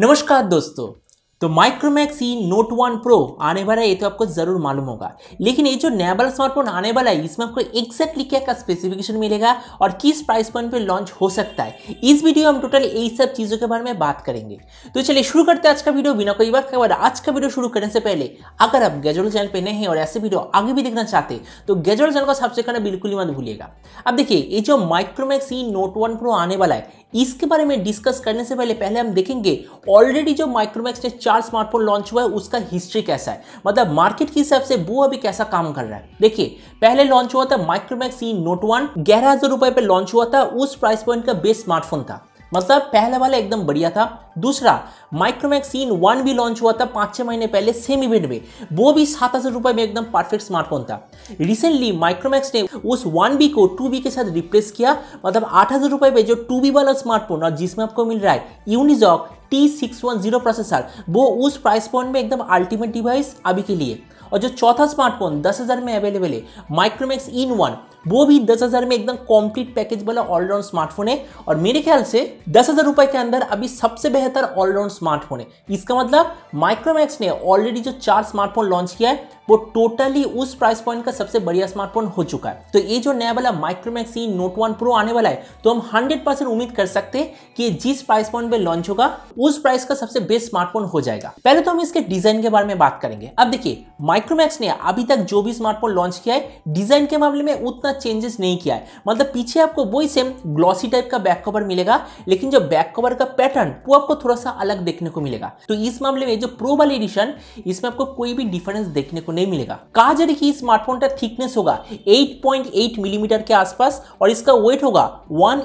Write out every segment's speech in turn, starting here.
नमस्कार दोस्तों तो Micromax E note one pro आने वाला है ये तो आपको ज़रूर मालूम होगा लेकिन ये जो नया वाला स्मार्टफोन आने वाला है इसमें आपको एक्जैक्टली क्या का स्पेसिफिकेशन मिलेगा और किस प्राइस पॉइंट पे लॉन्च हो सकता है इस वीडियो में हम टोटल यही सब चीज़ों के बारे में बात करेंगे तो चलिए शुरू करते हैं आज का वीडियो बिना कोई बात के बाद आज का वीडियो शुरू करने से पहले अगर आप गैजुअल चैनल पर नहीं और ऐसे वीडियो आगे भी देखना चाहते तो गैजुअल चैनल को सबसे करना बिल्कुल ही मत भूलिएगा अब देखिए ये जो Micromax E note one pro आने वाला है इसके बारे में डिस्कस करने से पहले पहले हम देखेंगे ऑलरेडी जो माइक्रोमैक्स ने चार स्मार्टफोन लॉन्च हुआ है उसका हिस्ट्री कैसा है मतलब मार्केट के हिसाब से वो अभी कैसा काम कर रहा है देखिए पहले लॉन्च हुआ था माइक्रोमैक्स ई नोट वन ग्यारह हजार रुपए पर लॉन्च हुआ था उस प्राइस पॉइंट का बेस्ट स्मार्टफोन था मतलब पहले वाला एकदम बढ़िया था दूसरा माइक्रोमैक्सीन वन भी लॉन्च हुआ था पाँच छः महीने पहले सेम इवेंट में वो भी सात हज़ार रुपये में एकदम परफेक्ट स्मार्टफोन था रिसेंटली माइक्रोमैक्स ने उस वन बी को टू बी के साथ रिप्लेस किया मतलब आठ हज़ार रुपये में जो टू बी वाला स्मार्टफोन और जिसमें आपको मिल रहा है Unisoc T six one zero processor वो उस प्राइस पॉइंट में एकदम अल्टीमेट डिवाइस अभी के लिए और जो चौथा स्मार्टफोन दस हज़ार में अवेलेबल है माइक्रोमैक्स इन वन वो भी दस हज़ार में एकदम कॉम्प्लीट पैकेज वाला ऑलराउंड स्मार्टफोन है और मेरे ख्याल से दस हज़ार रुपए के अंदर अभी सबसे बेहतर ऑलराउंड स्मार्टफोन है इसका मतलब माइक्रोमैक्स ने ऑलरेडी जो चार स्मार्टफोन लॉन्च किया है वो टोटली उस प्राइस पॉइंट का सबसे बढ़िया स्मार्टफोन हो चुका है तो ये जो नया वाला माइक्रोमैक्स नोट वन प्रो आने वाला है तो हम हंड्रेड परसेंट उम्मीद कर सकते हैं कि जिस प्राइस पॉइंट पे लॉन्च होगा उस प्राइस का सबसे बेस्ट स्मार्टफोन हो जाएगा पहले तो हम इसके डिजाइन के बारे में बात करेंगे अब देखिए माइक्रोमैक्स ने अभी तक जो भी स्मार्टफोन लॉन्च किया है डिजाइन के मामले में उतना ज़्यादा चेंजेस नहीं किया है मतलब पीछे आपको वही सेम ग्लॉसी टाइप का बैक कवर मिलेगा लेकिन जो बैक कवर का पैटर्न वो आपको थोड़ा सा अलग देखने को मिलेगा तो इस मामले में जो प्रो वाली एडिशन इसमें आपको कोई भी डिफरेंस देखने को नहीं मिलेगा कहा जा रही स्मार्टफोन का थिकनेस होगा एट मिलीमीटर के आसपास और इसका वेट होगा वन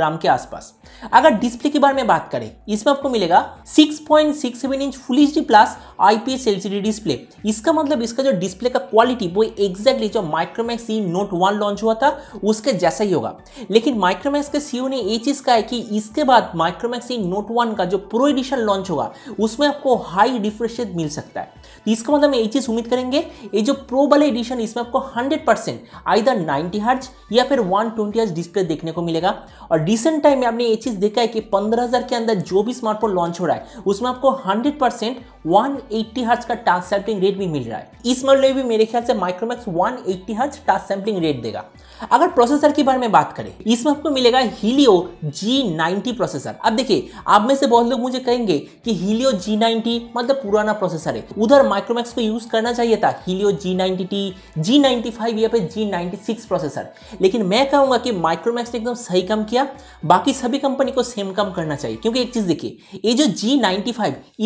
ग्राम के आसपास अगर डिस्प्ले के बारे में बात करें इसमें आपको मिलेगा 6.67 inch full H plus IPS LCD display इसका मतलब इसका जो डिस्प्ले का क्वालिटी वो एग्जैक्टली जो Micromax C note one one launch हुआ था उसके जैसा ही होगा लेकिन माइक्रोमैक्स के सीईओ e ने ये चीज़ कहा है कि इसके बाद माइक्रोमैक्स नोट वन का जो प्रो एडिशन लॉन्च होगा उसमें आपको हाई रिफ्रेश मिल सकता है तो इसका मतलब ये चीज़ उम्मीद करेंगे ये जो प्रो वाले एडिशन इसमें आपको हंड्रेड परसेंट आइदर नाइनटी हर्ज या फिर वन ट्वेंटी हर्ज डिस्प्ले देखने को मिलेगा और रिसेंट टाइम में आपने ये चीज़ देखा है कि पंद्रह हज़ार के अंदर जो भी स्मार्टफोन लॉन्च हो रहा है उसमें आपको हंड्रेड परसेंट वन एट्टी हर्ज का टास्क सैम्पलिंग रेट भी मिल रहा है इस मामले में भी मेरे ख्याल से Micromax one eighty hertz touch sampling rate देगा अगर प्रोसेसर के बारे में बात करें इसमें आपको मिलेगा हीलियो G90 प्रोसेसर अब देखिए आप में से बहुत लोग मुझे कहेंगे कि हीलियो G90 मतलब पुराना प्रोसेसर है उधर माइक्रोमैक्स को यूज करना चाहिए था हीलियो G90T, G95 या फिर G96 प्रोसेसर लेकिन मैं कहूंगा कि माइक्रोमैक्स ने एकदम सही काम किया बाकी सभी कंपनी को सेम काम करना चाहिए क्योंकि एक चीज देखिए ये जो जी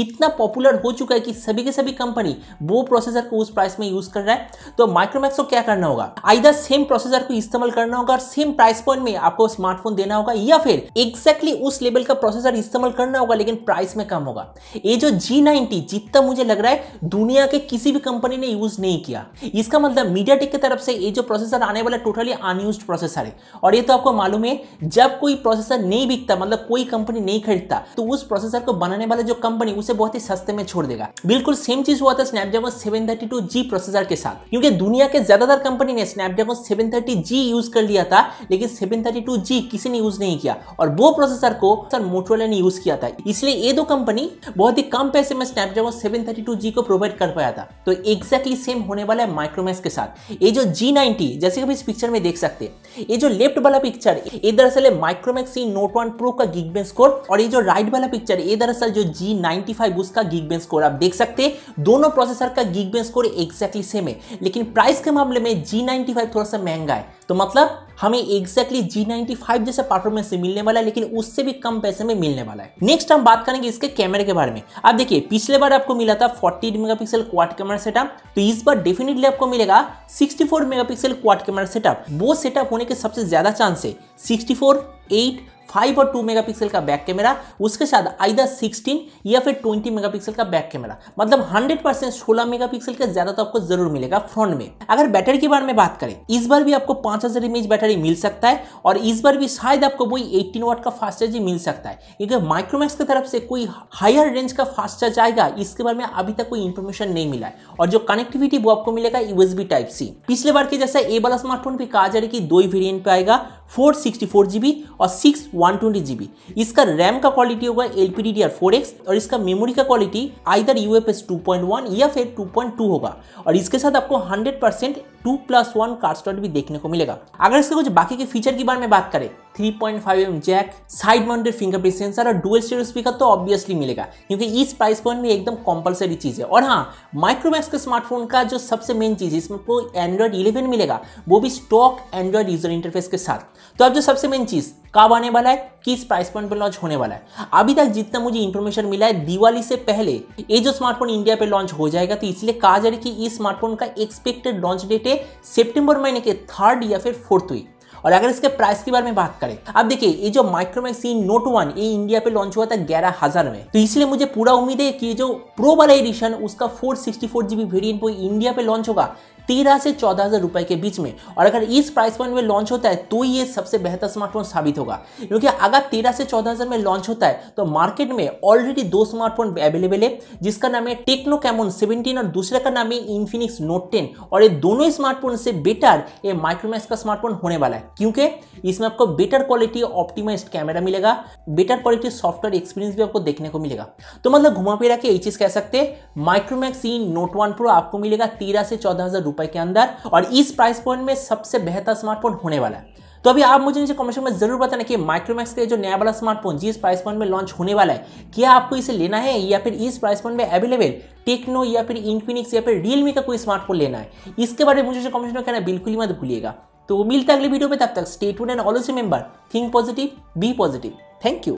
इतना पॉपुलर हो चुका है कि सभी के सभी कंपनी वो प्रोसेसर को उस प्राइस में यूज कर रहा है तो माइक्रोमैक्स को क्या करना होगा आइदर सेम सेम प्रोसेसर को इस्तेमाल करना होगा सेम प्राइस पॉइंट में आपको स्मार्टफोन देना होगा या फिर एक्जैक्टली exactly उस लेवल का प्रोसेसर इस्तेमाल करना होगा लेकिन प्राइस में कम होगा ये जो जी नाइनटी जितना मुझे लग रहा है दुनिया के किसी भी कंपनी ने यूज नहीं किया इसका मतलब मीडिया की तरफ से ये जो प्रोसेसर आने वाला टोटली अनयूज प्रोसेसर है और ये तो आपको मालूम है जब कोई प्रोसेसर नहीं बिकता मतलब कोई कंपनी नहीं खरीदता तो उस प्रोसेसर को बनाने वाला जो कंपनी उसे बहुत ही सस्ते में छोड़ देगा बिल्कुल सेम चीज हुआ था Snapdragon seven thirty two G processor के साथ क्योंकि दुनिया के ज्यादातर कंपनी ने Snapdragon seven thirty G use कर लिया था लेकिन सेवन थर्टी टू जी किसी ने यूज़ नहीं किया और वो प्रोसेसर को सर मोटरोला ने यूज़ किया था इसलिए ये दो कंपनी बहुत ही कम पैसे में Snapdragon seven thirty two G को प्रोवाइड कर पाया था तो एक्जैक्टली सेम होने वाला है माइक्रोमैक्स के साथ ये जो जी नाइनटी जैसे कि इस पिक्चर में देख सकते हैं ये जो लेफ्ट वाला पिक्चर ये दरअसल है Micromax C note one pro का गिग बेन स्कोर और ये जो राइट वाला पिक्चर ये दरअसल जो जी नाइनटी फाइव उसका गिग बेन स्कोर आप देख सकते हैं दोनों प्रोसेसर का गिग बेन स्कोर एक्जैक्टली सेम है लेकिन प्राइस के मामले में जी नाइनटी फाइव थोड़ा सा सबसे महंगा है तो मतलब हमें एग्जैक्टली जी नाइनटी फाइव जैसे परफॉर्मेंस से मिलने वाला है लेकिन उससे भी कम पैसे में मिलने वाला है नेक्स्ट हम बात करेंगे इसके कैमरे के बारे में अब देखिए पिछले बार आपको मिला था 48 मेगापिक्सल क्वाड कैमरा सेटअप तो इस बार डेफिनेटली आपको मिलेगा 64 मेगापिक्सल क्वाड कैमरा सेटअप वो सेटअप होने के सबसे ज्यादा चांस है सिक्सटी फोर एट फाइव और टू मेगापिक्सल का बैक कैमरा उसके साथ आइदर सिक्सटीन या फिर ट्वेंटी मेगापिक्सल का बैक कैमरा मतलब हंड्रेड परसेंट सोलह मेगा पिक्सल का ज्यादा तो आपको जरूर मिलेगा फ्रंट में अगर बैटरी के बारे में बात करें इस बार भी आपको पांच हजार एमएच बैटरी मिल सकता है और इस बार भी शायद आपको वही एट्टीन वाट का फास्ट चार्ज मिल सकता है क्योंकि माइक्रोमैक्स की तरफ से कोई हायर रेंज का फास्ट चार्ज आएगा इसके बारे में अभी तक कोई इन्फॉर्मेशन नहीं मिला है और जो कनेक्टिविटी वो आपको मिलेगा यूएसबी टाइप सी पिछले बार के जैसा ए वाला स्मार्टफोन भी कहा जा रही कि दो ही वेरियंट पे आएगा four sixty four G B और six one twenty G B इसका रैम का क्वालिटी होगा L P D D R four X और इसका मेमोरी का quality either U F S two point one या फिर टू पॉइंट टू होगा और इसके साथ आपको hundred percent two plus one card भी देखने को मिलेगा अगर इसके कुछ बाकी के फीचर की बारे में बात करें three point five M jack side mounted fingerprint sensor और डुअल स्टीरियो स्पीकर तो ऑब्वियसली मिलेगा क्योंकि इस प्राइस पॉइंट में एकदम कंपलसरी चीज़ है और हाँ माइक्रोमैक्स के स्मार्टफोन का जो सबसे मेन चीज़ है इसमें को एंड्रॉयड इलेवन मिलेगा वो भी स्टॉक एंड्रॉयड यूजर इंटरफेस के साथ तो अब जो सबसे मेन चीज़ कब आने वाला है किस प्राइस पॉइंट पर लॉन्च होने वाला है अभी तक जितना मुझे इन्फॉर्मेशन मिला है दिवाली से पहले ये जो स्मार्टफोन इंडिया पे लॉन्च हो जाएगा तो इसलिए कहा जा रहा है कि इस स्मार्टफोन का एक्सपेक्टेड लॉन्च डेट है सेप्टेम्बर महीने के थर्ड या फिर फोर्थ वीक और अगर इसके प्राइस के बारे में बात करें अब देखिए ये जो माइक्रोमैक्स सी नोट वन ये इंडिया पे लॉन्च हुआ था ग्यारह हजार में तो इसलिए मुझे पूरा उम्मीद है कि जो प्रो वाला एडिशन उसका four sixty four GB variant वो इंडिया पे लॉन्च होगा तेरह से चौदह हज़ार रुपए के बीच में और अगर इस प्राइस पॉइंट में लॉन्च होता है तो ये सबसे बेहतर स्मार्टफोन साबित होगा क्योंकि अगर तेरह से चौदह हज़ार में लॉन्च होता है तो मार्केट में ऑलरेडी दो स्मार्टफोन अवेलेबल है जिसका नाम है टेक्नो कैमोन सेवनटीन और दूसरे का नाम है इन्फिनिक्स नोट टेन और ये दोनों स्मार्टफोन से बेटर ये माइक्रोमैक्स का स्मार्टफोन होने वाला है क्योंकि इसमें आपको बेटर क्वालिटी ऑप्टिमाइज कैमरा मिलेगा बेटर क्वालिटी सॉफ्टवेयर एक्सपीरियंस भी आपको देखने को मिलेगा तो मतलब घुमा फिरा के ये चीज़ कह सकते हैं Micromax IN note one pro आपको मिलेगा तेरह से चौदह हज़ार रुपए के अंदर और इस प्राइस पॉइंट में सबसे बेहतर स्मार्टफोन होने वाला है तो अभी आप मुझे नीचे कमेंट में जरूर बताना कि माइक्रोमैक्स के जो नया वाला स्मार्टफोन जिस प्राइस पॉइंट में लॉन्च होने वाला है क्या आपको इसे लेना है या फिर इस प्राइस पॉइंट में अवेलेबल टेक्नो या फिर इन्फिनिक्स या फिर रियलमी का कोई स्मार्टफोन लेना है इसके बारे में मुझे कमेंट में कहना बिल्कुल ही मत भूलिएगा तो मिलता है अगले वीडियो में तब तक stay tuned and always remember think positive be positive thank you